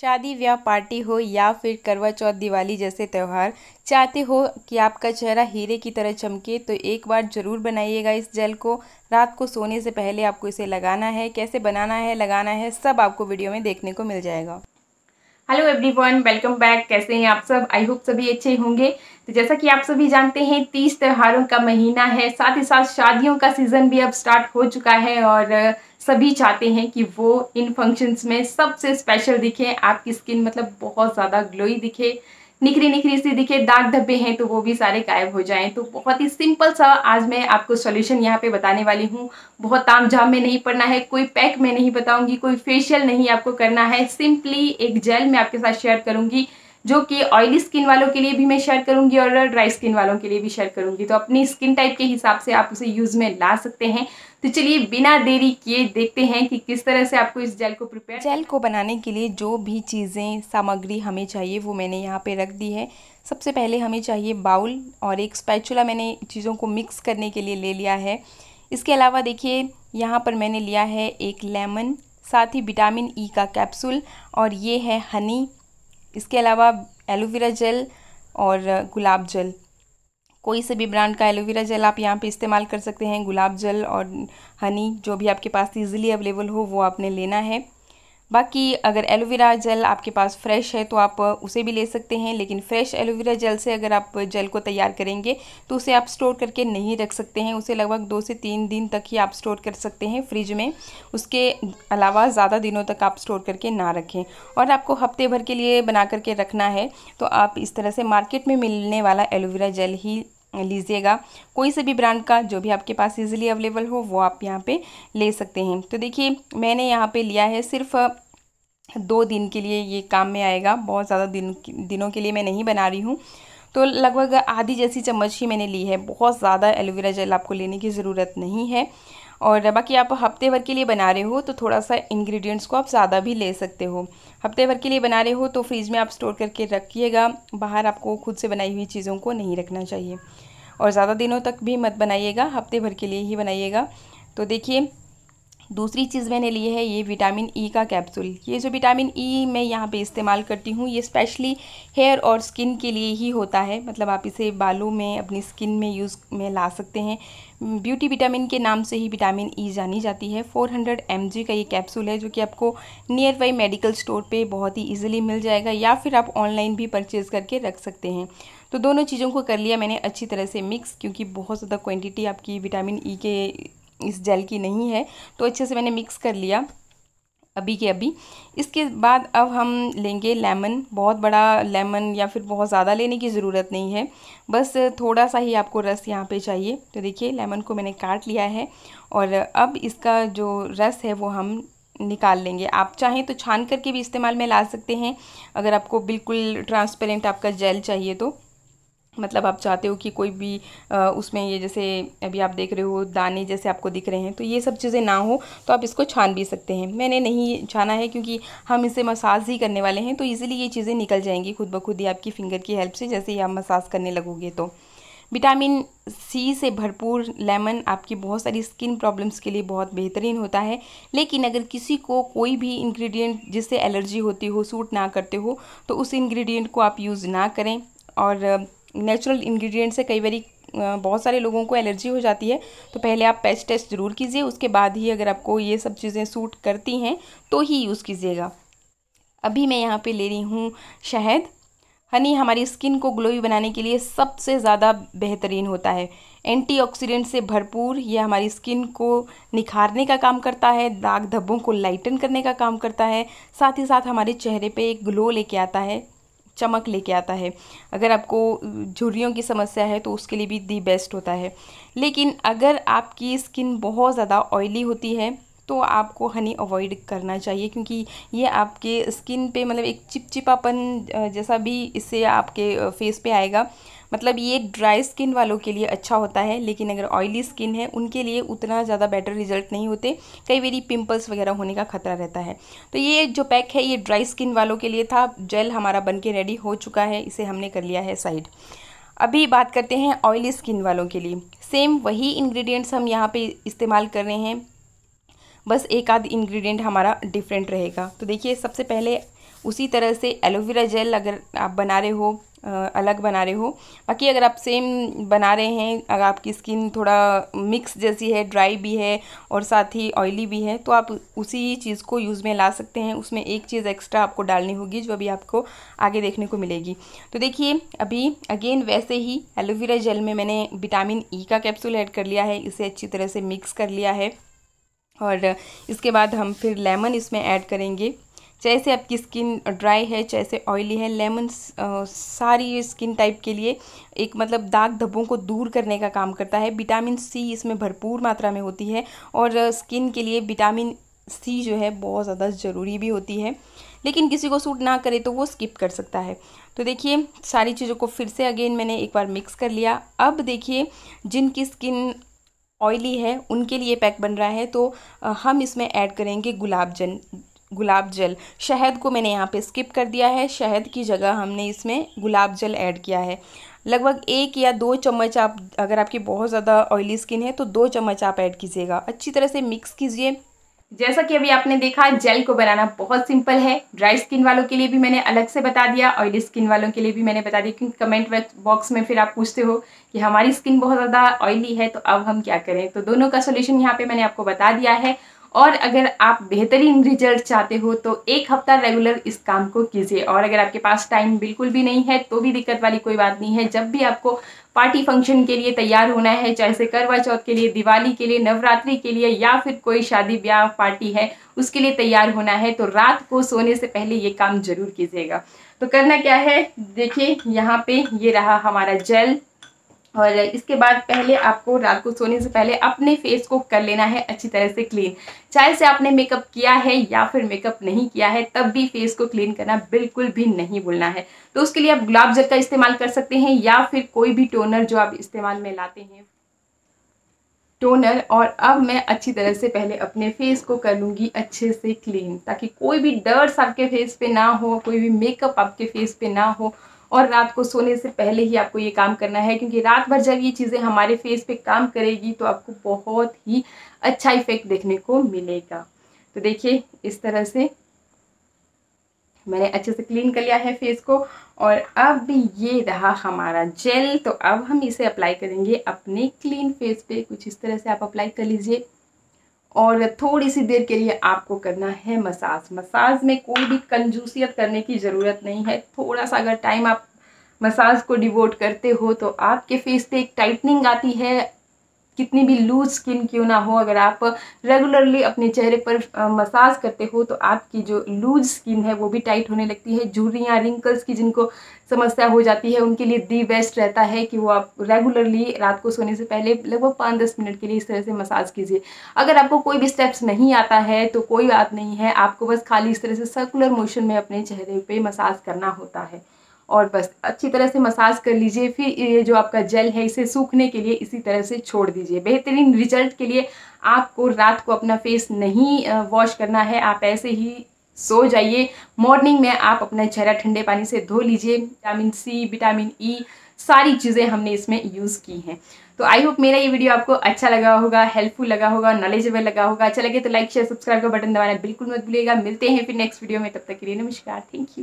शादी व्याह पार्टी हो या फिर करवा चौथ दिवाली जैसे त्यौहार चाहते हो कि आपका चेहरा हीरे की तरह चमके तो एक बार ज़रूर बनाइएगा इस जेल को रात को सोने से पहले आपको इसे लगाना है कैसे बनाना है लगाना है सब आपको वीडियो में देखने को मिल जाएगा हेलो एवरीवन वेलकम बैक कैसे हैं आप सब आई होप सभी अच्छे होंगे तो जैसा कि आप सभी जानते हैं तीस त्योहारों का महीना है साथ ही साथ शादियों का सीज़न भी अब स्टार्ट हो चुका है और सभी चाहते हैं कि वो इन फंक्शंस में सबसे स्पेशल दिखे आपकी स्किन मतलब बहुत ज़्यादा ग्लोई दिखे निखरी निखरी सी दिखे दाग धब्बे हैं तो वो भी सारे गायब हो जाएं तो बहुत ही सिंपल सा आज मैं आपको सॉल्यूशन यहाँ पे बताने वाली हूँ बहुत ताम झाम में नहीं पड़ना है कोई पैक में नहीं बताऊंगी कोई फेशियल नहीं आपको करना है सिंपली एक जेल मैं आपके साथ शेयर करूँगी जो कि ऑयली स्किन वालों के लिए भी मैं शेयर करूंगी और ड्राई स्किन वालों के लिए भी शेयर करूंगी तो अपनी स्किन टाइप के हिसाब से आप उसे यूज़ में ला सकते हैं तो चलिए बिना देरी किए देखते हैं कि किस तरह से आपको इस जेल को प्रिपेयर जेल को बनाने के लिए जो भी चीज़ें सामग्री हमें चाहिए वो मैंने यहाँ पे रख दी है सबसे पहले हमें चाहिए बाउल और एक स्पैचुला मैंने चीज़ों को मिक्स करने के लिए ले लिया है इसके अलावा देखिए यहाँ पर मैंने लिया है एक लेमन साथ ही विटामिन ई e का कैप्सूल और ये है हनी इसके अलावा एलोवेरा जेल और गुलाब जल कोई से भी ब्रांड का एलोवेरा जेल आप यहाँ पे इस्तेमाल कर सकते हैं गुलाब जल और हनी जो भी आपके पास इजीली अवेलेबल हो वो आपने लेना है बाकी अगर एलोवेरा जेल आपके पास फ्रेश है तो आप उसे भी ले सकते हैं लेकिन फ्रेश एलोवेरा जेल से अगर आप जेल को तैयार करेंगे तो उसे आप स्टोर करके नहीं रख सकते हैं उसे लगभग दो से तीन दिन तक ही आप स्टोर कर सकते हैं फ्रिज में उसके अलावा ज़्यादा दिनों तक आप स्टोर करके ना रखें और आपको हफ्ते भर के लिए बना करके रखना है तो आप इस तरह से मार्केट में मिलने वाला एलोवेरा जेल ही लीजिएगा कोई से भी ब्रांड का जो भी आपके पास इजीली अवेलेबल हो वो आप यहाँ पे ले सकते हैं तो देखिए मैंने यहाँ पे लिया है सिर्फ दो दिन के लिए ये काम में आएगा बहुत ज़्यादा दिन दिनों के लिए मैं नहीं बना रही हूँ तो लगभग आधी जैसी चम्मच ही मैंने ली है बहुत ज़्यादा एलोवेरा जेल आपको लेने की ज़रूरत नहीं है और बाकी आप हफ्ते भर के लिए बना रहे हो तो थोड़ा सा इंग्रेडिएंट्स को आप ज़्यादा भी ले सकते हो हफ्ते भर के लिए बना रहे हो तो फ्रिज में आप स्टोर करके रखिएगा बाहर आपको खुद से बनाई हुई चीज़ों को नहीं रखना चाहिए और ज़्यादा दिनों तक भी मत बनाइएगा हफ्ते भर के लिए ही बनाइएगा तो देखिए दूसरी चीज़ मैंने ली है ये विटामिन ई e का कैप्सूल ये जो विटामिन ई e मैं यहाँ पे इस्तेमाल करती हूँ ये स्पेशली हेयर और स्किन के लिए ही होता है मतलब आप इसे बालों में अपनी स्किन में यूज़ में ला सकते हैं ब्यूटी विटामिन के नाम से ही विटामिन ई e जानी जाती है 400 हंड्रेड का ये कैप्सूल है जो कि आपको नियर बाई मेडिकल स्टोर पर बहुत ही ईजिली मिल जाएगा या फिर आप ऑनलाइन भी परचेज़ करके रख सकते हैं तो दोनों चीज़ों को कर लिया मैंने अच्छी तरह से मिक्स क्योंकि बहुत ज़्यादा क्वान्टिटी आपकी विटामिन ई e के इस जेल की नहीं है तो अच्छे से मैंने मिक्स कर लिया अभी के अभी इसके बाद अब हम लेंगे लेमन बहुत बड़ा लेमन या फिर बहुत ज़्यादा लेने की ज़रूरत नहीं है बस थोड़ा सा ही आपको रस यहाँ पे चाहिए तो देखिए लेमन को मैंने काट लिया है और अब इसका जो रस है वो हम निकाल लेंगे आप चाहें तो छान करके भी इस्तेमाल में ला सकते हैं अगर आपको बिल्कुल ट्रांसपेरेंट आपका जेल चाहिए तो मतलब आप चाहते हो कि कोई भी आ, उसमें ये जैसे अभी आप देख रहे हो दाने जैसे आपको दिख रहे हैं तो ये सब चीज़ें ना हो तो आप इसको छान भी सकते हैं मैंने नहीं छाना है क्योंकि हम इसे मसाज ही करने वाले हैं तो ईज़िली ये चीज़ें निकल जाएंगी खुद ब खुद ही आपकी फिंगर की हेल्प से जैसे ही आप मसाज करने लगोगे तो विटामिन सी से भरपूर लेमन आपकी बहुत सारी स्किन प्रॉब्लम्स के लिए बहुत बेहतरीन होता है लेकिन अगर किसी को कोई भी इंग्रेडिएंट जिससे एलर्जी होती हो सूट ना करते हो तो उस इंग्रेडिएंट को आप यूज़ ना करें और नेचुरल इन्ग्रीडियंट से कई बार बहुत सारे लोगों को एलर्जी हो जाती है तो पहले आप पेस्ट टेस्ट ज़रूर कीजिए उसके बाद ही अगर आपको ये सब चीज़ें सूट करती हैं तो ही यूज़ कीजिएगा अभी मैं यहाँ पे ले रही हूँ शहद हनी हमारी स्किन को ग्लोई बनाने के लिए सबसे ज़्यादा बेहतरीन होता है एंटीऑक्सीडेंट से भरपूर यह हमारी स्किन को निखारने का काम करता है दाग धब्बों को लाइटन करने का काम करता है साथ ही साथ हमारे चेहरे पे एक ग्लो लेके आता है चमक लेके आता है अगर आपको झुर्रियों की समस्या है तो उसके लिए भी दी बेस्ट होता है लेकिन अगर आपकी स्किन बहुत ज़्यादा ऑयली होती है तो आपको हनी अवॉइड करना चाहिए क्योंकि ये आपके स्किन पे मतलब एक चिपचिपापन जैसा भी इससे आपके फेस पे आएगा मतलब ये ड्राई स्किन वालों के लिए अच्छा होता है लेकिन अगर ऑयली स्किन है उनके लिए उतना ज़्यादा बेटर रिजल्ट नहीं होते कई बार पिंपल्स वगैरह होने का खतरा रहता है तो ये जो पैक है ये ड्राई स्किन वालों के लिए था जेल हमारा बन के रेडी हो चुका है इसे हमने कर लिया है साइड अभी बात करते हैं ऑयली स्किन वालों के लिए सेम वही इन्ग्रीडियंट्स हम यहाँ पर इस्तेमाल कर रहे हैं बस एक आध इन्ग्रीडियंट हमारा डिफरेंट रहेगा तो देखिए सबसे पहले उसी तरह से एलोवेरा जेल अगर आप बना रहे हो अलग बना रहे हो बाकी अगर आप सेम बना रहे हैं अगर आपकी स्किन थोड़ा मिक्स जैसी है ड्राई भी है और साथ ही ऑयली भी है तो आप उसी चीज़ को यूज़ में ला सकते हैं उसमें एक चीज़ एक्स्ट्रा आपको डालनी होगी जो अभी आपको आगे देखने को मिलेगी तो देखिए अभी अगेन वैसे ही एलोवेरा जेल में मैंने विटामिन ई e का कैप्सूल ऐड कर लिया है इसे अच्छी तरह से मिक्स कर लिया है और इसके बाद हम फिर लेमन इसमें ऐड करेंगे जैसे आपकी स्किन ड्राई है जैसे ऑयली है लेमन सारी स्किन टाइप के लिए एक मतलब दाग धब्बों को दूर करने का काम करता है विटामिन सी इसमें भरपूर मात्रा में होती है और स्किन के लिए विटामिन सी जो है बहुत ज़्यादा ज़रूरी भी होती है लेकिन किसी को सूट ना करे तो वो स्किप कर सकता है तो देखिए सारी चीज़ों को फिर से अगेन मैंने एक बार मिक्स कर लिया अब देखिए जिनकी स्किन ऑयली है उनके लिए पैक बन रहा है तो हम इसमें ऐड करेंगे गुलाब जल गुलाब जल शहद को मैंने यहाँ पे स्किप कर दिया है शहद की जगह हमने इसमें गुलाब जल ऐड किया है लगभग एक या दो चम्मच आप अगर आपकी बहुत ज़्यादा ऑयली स्किन है तो दो चम्मच आप ऐड कीजिएगा अच्छी तरह से मिक्स कीजिए जैसा कि अभी आपने देखा जेल को बनाना बहुत सिंपल है ड्राई स्किन वालों के लिए भी मैंने अलग से बता दिया ऑयली स्किन वालों के लिए भी मैंने बता दिया क्योंकि कमेंट बॉक्स में फिर आप पूछते हो कि हमारी स्किन बहुत ज़्यादा ऑयली है तो अब हम क्या करें तो दोनों का सोल्यूशन यहाँ पे मैंने आपको बता दिया है और अगर आप बेहतरीन रिजल्ट चाहते हो तो एक हफ्ता रेगुलर इस काम को कीजिए और अगर आपके पास टाइम बिल्कुल भी नहीं है तो भी दिक्कत वाली कोई बात नहीं है जब भी आपको पार्टी फंक्शन के लिए तैयार होना है चाहे से करवा चौथ के लिए दिवाली के लिए नवरात्रि के लिए या फिर कोई शादी ब्याह पार्टी है उसके लिए तैयार होना है तो रात को सोने से पहले ये काम जरूर कीजिएगा तो करना क्या है देखिए यहाँ पे ये रहा हमारा जेल और इसके बाद पहले आपको रात को सोने से पहले अपने फेस को कर लेना है अच्छी तरह से क्लीन चाहे से आपने मेकअप किया है या फिर मेकअप नहीं किया है तब भी फेस को क्लीन करना बिल्कुल भी नहीं भूलना है तो उसके लिए आप गुलाब जल का इस्तेमाल कर सकते हैं या फिर कोई भी टोनर जो आप इस्तेमाल में लाते हैं टोनर और अब मैं अच्छी तरह से पहले अपने फेस को कर लूँगी अच्छे से क्लीन ताकि कोई भी डर्स आपके फेस पे ना हो कोई भी मेकअप आपके फेस पे ना हो और रात को सोने से पहले ही आपको ये काम करना है क्योंकि रात भर जब ये चीज़ें हमारे फेस पे काम करेगी तो आपको बहुत ही अच्छा इफेक्ट देखने को मिलेगा तो देखिए इस तरह से मैंने अच्छे से क्लीन कर लिया है फेस को और अब ये रहा हमारा जेल तो अब हम इसे अप्लाई करेंगे अपने क्लीन फेस पे कुछ इस तरह से आप अप्लाई कर लीजिए और थोड़ी सी देर के लिए आपको करना है मसाज मसाज में कोई भी कंजूसियत करने की ज़रूरत नहीं है थोड़ा सा अगर टाइम आप मसाज को डिवोट करते हो तो आपके फेस पे एक टाइटनिंग आती है कितनी भी लूज स्किन क्यों ना हो अगर आप रेगुलरली अपने चेहरे पर मसाज करते हो तो आपकी जो लूज स्किन है वो भी टाइट होने लगती है झुर्रियाँ रिंकल्स की जिनको समस्या हो जाती है उनके लिए दी बेस्ट रहता है कि वो आप रेगुलरली रात को सोने से पहले लगभग पाँच दस मिनट के लिए इस तरह से मसाज कीजिए अगर आपको कोई भी स्टेप्स नहीं आता है तो कोई बात नहीं है आपको बस खाली इस तरह से सर्कुलर मोशन में अपने चेहरे पर मसाज करना होता है और बस अच्छी तरह से मसाज कर लीजिए फिर ये जो आपका जेल है इसे सूखने के लिए इसी तरह से छोड़ दीजिए बेहतरीन रिजल्ट के लिए आपको रात को अपना फेस नहीं वॉश करना है आप ऐसे ही सो जाइए मॉर्निंग में आप अपना चेहरा ठंडे पानी से धो लीजिए vitamin C vitamin E e, सारी चीज़ें हमने इसमें यूज़ की हैं तो आई होप मेरा ये वीडियो आपको अच्छा लगा होगा हेल्पफुल लगा होगा नॉलेजेबल लगा होगा अच्छा लगे तो लाइक शेयर सब्सक्राइब का बटन दबाना बिल्कुल मत भूलिएगा मिलते हैं फिर नेक्स्ट वीडियो में तब तक के लिए नमस्कार थैंक यू